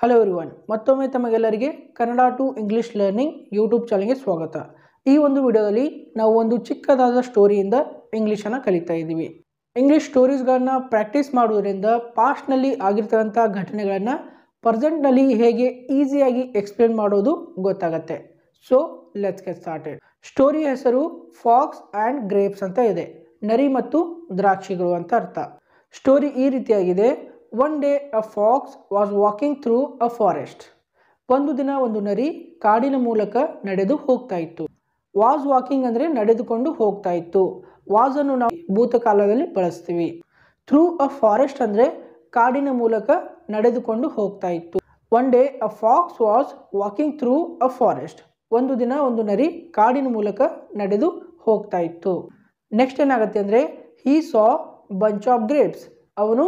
hello everyone ಮತ್ತೊಮ್ಮೆ ತಮಗೆಲ್ಲರಿಗೆ Kannada to English learning YouTube ಚಾನಲ್ಗೆ ಸ್ವಾಗತ ಈ ಒಂದು ವಿಡಿಯೋದಲ್ಲಿ ನಾವು ಒಂದು ಚಿಕ್ಕದಾದ ಸ್ಟೋರಿಯಿಂದ ಇಂಗ್ಲೀಷನ್ನು ಕಲಿತಾ ಇದ್ದೀವಿ ಇಂಗ್ಲೀಷ್ ಸ್ಟೋರೀಸ್ಗಳನ್ನು ಪ್ರಾಕ್ಟೀಸ್ ಮಾಡೋದರಿಂದ ಪಾಸ್ಟ್ನಲ್ಲಿ ಆಗಿರ್ತಕ್ಕಂಥ ಘಟನೆಗಳನ್ನು ಪ್ರೆಸೆಂಟ್ನಲ್ಲಿ ಹೇಗೆ ಈಸಿಯಾಗಿ ಎಕ್ಸ್ಪ್ಲೇನ್ ಮಾಡೋದು ಗೊತ್ತಾಗತ್ತೆ so let's get started story ಹೆಸರು ಫಾಕ್ಸ್ ಆ್ಯಂಡ್ ಗ್ರೇಪ್ಸ್ ಅಂತ ಇದೆ ನರಿ ಮತ್ತು ದ್ರಾಕ್ಷಿಗಳು ಅಂತ ಅರ್ಥ ಸ್ಟೋರಿ ಈ ರೀತಿಯಾಗಿದೆ one day a fox was walking through a forest ಒಂದು ದಿನ ಒಂದು ನರಿ ಕಾಡಿನ ಮೂಲಕ ನಡೆದು ಹೋಗ್ತಾ ಇತ್ತು ವಾಸ್ ವಾಕಿಂಗ್ ಅಂದರೆ ನಡೆದುಕೊಂಡು ಹೋಗ್ತಾ ಇತ್ತು ವಾಸನ್ನು ನಾವು ಭೂತಕಾಲದಲ್ಲಿ ಬಳಸ್ತೀವಿ ಥ್ರೂ ಅ ಫಾರೆಸ್ಟ್ ಅಂದರೆ ಕಾಡಿನ ಮೂಲಕ ನಡೆದುಕೊಂಡು ಹೋಗ್ತಾ ಇತ್ತು one day a fox was walking through a forest ಒಂದು ದಿನ ಒಂದು ನರಿ ಕಾಡಿನ ಮೂಲಕ ನಡೆದು ಹೋಗ್ತಾ ಇತ್ತು ನೆಕ್ಸ್ಟ್ ಏನಾಗುತ್ತೆ ಅಂದರೆ he saw bunch of grapes ಅವನು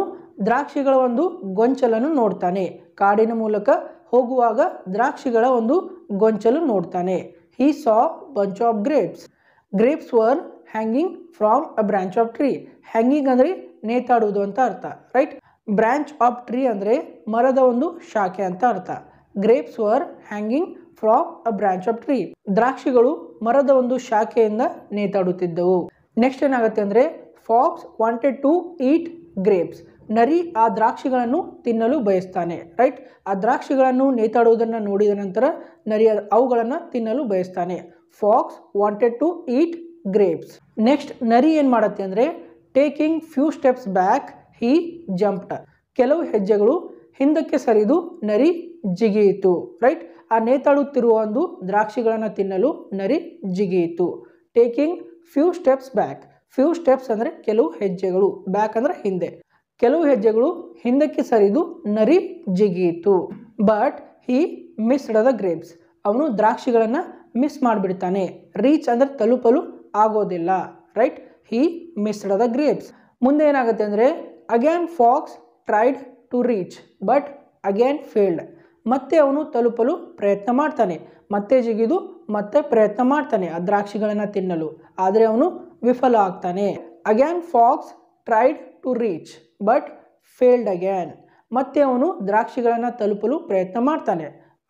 ದ್ರಾಕ್ಷಿಗಳ ಒಂದು ಗೊಂಚಲನ್ನು ನೋಡ್ತಾನೆ ಕಾಡಿನ ಮೂಲಕ ಹೋಗುವಾಗ ದ್ರಾಕ್ಷಿಗಳ ಒಂದು ಗೊಂಚಲು ನೋಡ್ತಾನೆ he saw bunch of grapes grapes were hanging from a branch of tree hanging ಅಂದರೆ ನೇತಾಡುವುದು ಅಂತ ಅರ್ಥ ರೈಟ್ ಬ್ರಾಂಚ್ ಆಫ್ ಟ್ರೀ ಅಂದರೆ ಮರದ ಒಂದು ಶಾಖೆ ಅಂತ ಅರ್ಥ grapes were hanging from a branch of tree ದ್ರಾಕ್ಷಿಗಳು ಮರದ ಒಂದು ಶಾಖೆಯಿಂದ ನೇತಾಡುತ್ತಿದ್ದವು ನೆಕ್ಸ್ಟ್ ಏನಾಗುತ್ತೆ ಅಂದರೆ fox wanted to eat grapes ನರಿ ಆ ದ್ರಾಕ್ಷಿಗಳನ್ನು ತಿನ್ನಲು ಬಯಸ್ತಾನೆ ರೈಟ್ ಆ ದ್ರಾಕ್ಷಿಗಳನ್ನು ನೇತಾಡುವುದನ್ನು ನೋಡಿದ ನಂತರ ನರಿ ಅವುಗಳನ್ನು ತಿನ್ನಲು ಬಯಸ್ತಾನೆ fox wanted to eat grapes next ನರಿ ಏನು ಮಾಡುತ್ತೆ ಅಂದರೆ taking few steps back he jumped ಕೆಲವು ಹೆಜ್ಜೆಗಳು ಹಿಂದಕ್ಕೆ ಸರಿದು ನರಿ ಜಿಗಿಯಿತು ರೈಟ್ ಆ ನೇತಾಡುತ್ತಿರುವ ಒಂದು ದ್ರಾಕ್ಷಿಗಳನ್ನು ತಿನ್ನಲು ನರಿ ಜಿಗಿಯಿತು taking few steps back few steps ಅಂದರೆ ಕೆಲವು ಹೆಜ್ಜೆಗಳು ಬ್ಯಾಕ್ ಅಂದರೆ ಹಿಂದೆ ಕೆಲವು ಹೆಜ್ಜೆಗಳು ಹಿಂದಕ್ಕೆ ಸರಿದು ನರಿ ಜಿಗಿಯಿತು but he missed the grapes ಅವನು ದ್ರಾಕ್ಷಿಗಳನ್ನು ಮಿಸ್ ಮಾಡಿಬಿಡ್ತಾನೆ ರೀಚ್ ಅಂದರೆ ತಲುಪಲು ಆಗೋದಿಲ್ಲ right he missed the grapes ಮುಂದೆ ಏನಾಗುತ್ತೆ ಅಂದರೆ again fox tried to reach but again failed ಮತ್ತೆ ಅವನು ತಲುಪಲು ಪ್ರಯತ್ನ ಮಾಡ್ತಾನೆ ಮತ್ತೆ ಜಿಗಿದು ಮತ್ತೆ ಪ್ರಯತ್ನ ಮಾಡ್ತಾನೆ ಆ ದ್ರಾಕ್ಷಿಗಳನ್ನು ತಿನ್ನಲು ಆದರೆ ಅವನು ವಿಫಲ ಆಗ್ತಾನೆ again fox tried to reach but failed again ಮತ್ತೆ ಅವನು ದ್ರಾಕ್ಷಿಗಳನ್ನು ತಲುಪಲು ಪ್ರಯತ್ನ ಮಾಡ್ತಾನೆ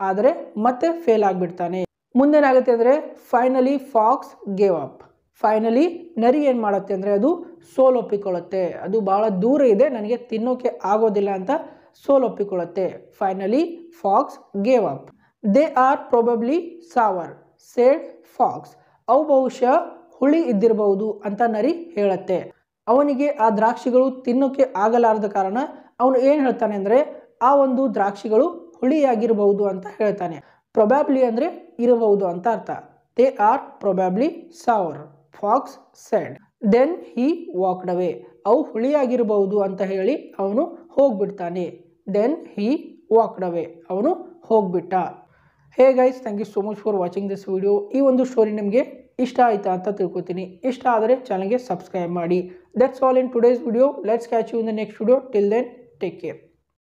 ಆದರೆ ಮತ್ತೆ ಫೇಲ್ ಆಗಿಬಿಡ್ತಾನೆ ಮುಂದೇನಾಗುತ್ತೆ ಅಂದರೆ finally fox gave up finally ನರಿ ಏನು ಮಾಡುತ್ತೆ ಅಂದರೆ ಅದು ಸೋಲೊಪ್ಪಿಕೊಳ್ಳುತ್ತೆ ಅದು ಭಾಳ ದೂರ ಇದೆ ನನಗೆ ತಿನ್ನೋಕೆ ಆಗೋದಿಲ್ಲ ಅಂತ ಸೋಲೊಪ್ಪಿಕೊಳ್ಳುತ್ತೆ finally fox gave up they are probably sour said fox ಅವು ಬಹುಶಃ ಹುಳಿ ಇದ್ದಿರಬಹುದು ಅಂತ ನರಿ ಹೇಳುತ್ತೆ ಅವನಿಗೆ ಆ ದ್ರಾಕ್ಷಿಗಳು ತಿನ್ನೋಕ್ಕೆ ಆಗಲಾರದ ಕಾರಣ ಅವನು ಏನು ಹೇಳ್ತಾನೆ ಅಂದರೆ ಆ ಒಂದು ದ್ರಾಕ್ಷಿಗಳು ಹುಳಿಯಾಗಿರಬಹುದು ಅಂತ ಹೇಳ್ತಾನೆ ಪ್ರೊಬ್ಯಾಬ್ಲಿ ಅಂದರೆ ಇರಬಹುದು ಅಂತ ಅರ್ಥ they are probably sour fox said then he walked away ಅವು ಹುಳಿಯಾಗಿರಬಹುದು ಅಂತ ಹೇಳಿ ಅವನು ಹೋಗ್ಬಿಡ್ತಾನೆ ದೆನ್ ಹೀ ವಾಕ್ಡ್ ಅವೇ ಅವನು ಹೋಗ್ಬಿಟ್ಟ hey guys thank you so much for watching this video ಈ ಒಂದು ಸ್ಟೋರಿ ನಿಮಗೆ ಇಷ್ಟ ಆಯಿತಾ ಅಂತ ತಿಳ್ಕೊತೀನಿ ಇಷ್ಟ ಆದರೆ ಚಾನಲ್ಗೆ ಸಬ್ಸ್ಕ್ರೈಬ್ ಮಾಡಿ that's all in today's video let's catch you in the next video till then take care